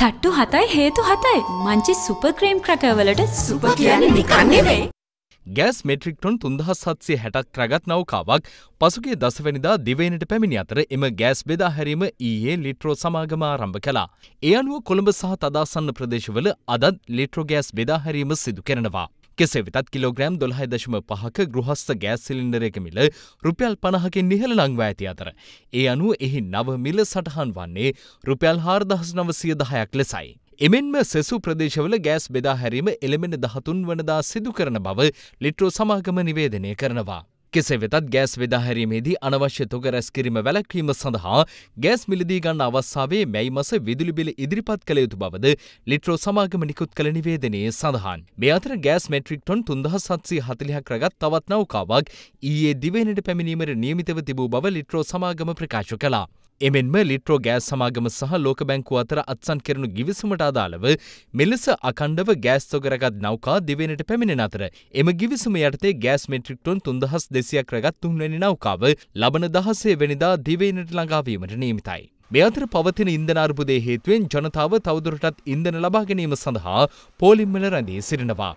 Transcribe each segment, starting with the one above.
තට්ටු හතයි හේතු හතයි මංචි සුපක්‍රේම් ක්‍රකවලට සුප කියන නිකන්නෙවෙයි. ගෑස් මෙට්‍රික්ටොන් තුන්දහස් සත්සේ හැටක් රැගත් නෞකාවක් පසුගේ දසවැනිදා දිවයිනට පැමිණි අතර එම ගෑස් බෙදා හැරීම ඊයේ ලිට්‍රෝ සමාගම ආරම්භ කළා. ඒ අනුව කොළඹ සහ තදාසන්න ප්‍රදේශවල අදත් ලිට්‍රෝ ගෑස් බෙදා හැරීම සිදු කරනවා. කෙසේ වෙතත් කිලෝග්‍රෑම් දොළහයදශම පහක ගෘහස්ස ගෑස් සිලින්ඩරයක මිල රුපියල් පණහකින් නිහල ලංව ඇති අතර. ඒ අනුව එහි නව මිල සටහන් වන්නේ රුපියල් හාර්දහස් නවසිය දහයක් ලෙසයි. එමෙන්ම සෙසු ප්‍රදේශවල ගෑස් බෙදා හැරීම එළමෙන දහතුන් වනදා සිදු කරන බව ලිට්‍රෝ සමාගම නිවේදනය කරනවා. කෙසේ වෙතත් ගෑස් වෙදාහැරීමේදී අනවශ්‍ය තොග රැස් කිරීම වැළැක්වීම සඳහා ගෑස් මිලදී ගන්න අවස්ථාවේ මැයි මස විදුලි බිල ඉදිරිපත් කළ යුතු බවද ලිට්‍රෝ සමාගම නිකුත් කළ නිවේදනයේ සඳහන්. මේ අතර ගෑස් මෙට්‍රික් ටොන් 3740ක් රැගත් තවත් නෞකාවක් ඊයේ දිවයිනට පැමිණීමට නියමිතව තිබූ බව ලිට්‍රෝ සමාගම ප්‍රකාශ කළා. එමෙන්ම ලිට්‍රෝ ගෑස් සමාගම සහ ලෝක බැංකුව අතර අත්සන් කරනු ගිවිසුමට අදාළව මෙලෙස අකණ්ඩව ගෑස් තොගරගත් නෞකා දෙවෙනට පැමිණෙන අතර එම ගිවිසුම යටතේ ගෑස් මෙට්‍රික්ටොන් තුන්දහස් දෙසියක් රගත් තුන්වැනි නෞකාව ලබන දහසේ වෙනිදා දිවයිනට ළඟාවීමට නියමිතයි. මේ අතර පවතින ඉන්ධන අර්බුදය හේතුවෙන් ජනතාව තවදුරටත් ඉන්ධන ලබා ගැනීම සඳහා පෝලිම්වල රැඳී සිටිනවා.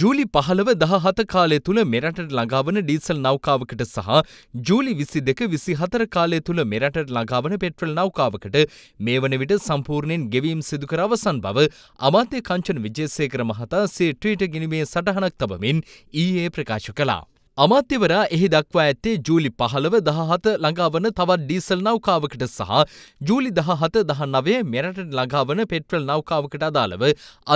ජූලි පහළව දහ හත කාලය තුළ මෙරටට ළඟාවන ඩීසල් නෞකාවකට සහ ජූලි විසි දෙක විසි හතර කාලය තුළ මෙරටට ළඟාවන පෙට්‍රල් නෞකාවකට මේ වන විට සම්පූර්ණයෙන් ගෙවීම් සිදුකර අවසන් බව අමාත්‍ය කංචන විජේසේකර මහතා සේ ට්‍රීට ගිනිමේ සටහනක් තබමින් ඊයේ ප්‍රකාශ කලා. අමාත්‍යවරයා එහි දක්වා ඇත්තේ ජූලි පහළව දහහත ළඟාවන තවත් ඩීසල් නෞකාවකට සහ ජූලි දහහත දහන්නවේ මෙරට ළඟාවන පෙට්‍රල් නෞකාවකට අදාළව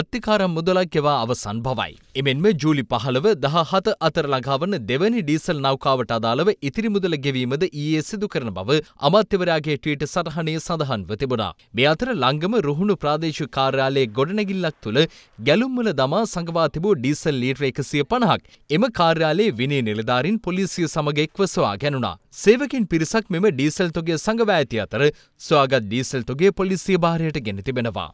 අත්තිකාරම් මුදලක් ගෙවා අවසන් බවයි. එමෙන්ම ජූලි පහළව දහහත අතර ළඟාවන දෙවැනි ඩීසල් නෞකාවට අදාළව ඉතිරි මුදල ගෙවීමද ඊයේ සිදු කරන බව අමාත්‍යවරයාගේ ටීට සටහනය සඳහන්ව තිබුණා. මේ අතර ලංගම රුහුණු ප්‍රාදේශ කාර්යාලයේ ගොඩනැගිල්ලක් තුළ ගැලුම්වල දමා සඟවා තිබූ ඩීසල් ලීටර එකසිය පණහක් එම කාර්යාලයේ විනේ නිලධාරින් පොලිසිය සමඟ එක්ව සොයා ගැනුණා. සේවකින් පිරිසක් මෙම ඩීසල් තොගේ සඟවා ඇති අතර සොයාගත් ඩීසල් තොගේ පොලිසිය භාරයට ගෙන තිබෙනවා.